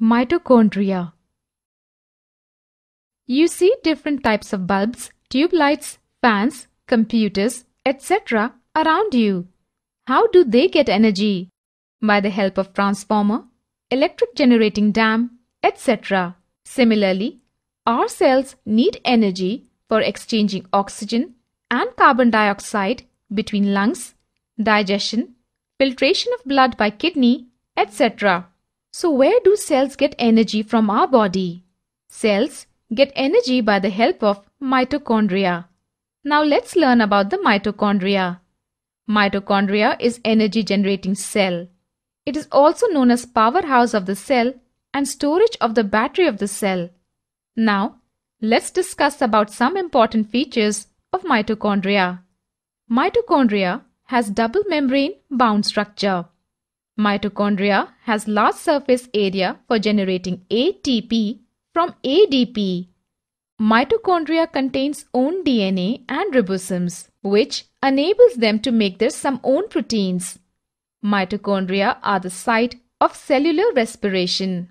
Mitochondria You see different types of bulbs, tube lights, fans, computers, etc. around you. How do they get energy? By the help of transformer, electric generating dam, etc. Similarly, our cells need energy for exchanging oxygen and carbon dioxide between lungs, digestion, filtration of blood by kidney, etc. So where do cells get energy from our body? Cells get energy by the help of mitochondria. Now let's learn about the mitochondria. Mitochondria is energy generating cell. It is also known as powerhouse of the cell and storage of the battery of the cell. Now, let's discuss about some important features of mitochondria. Mitochondria has double membrane bound structure. Mitochondria has large surface area for generating ATP from ADP. Mitochondria contains own DNA and ribosomes, which enables them to make their some own proteins. Mitochondria are the site of cellular respiration.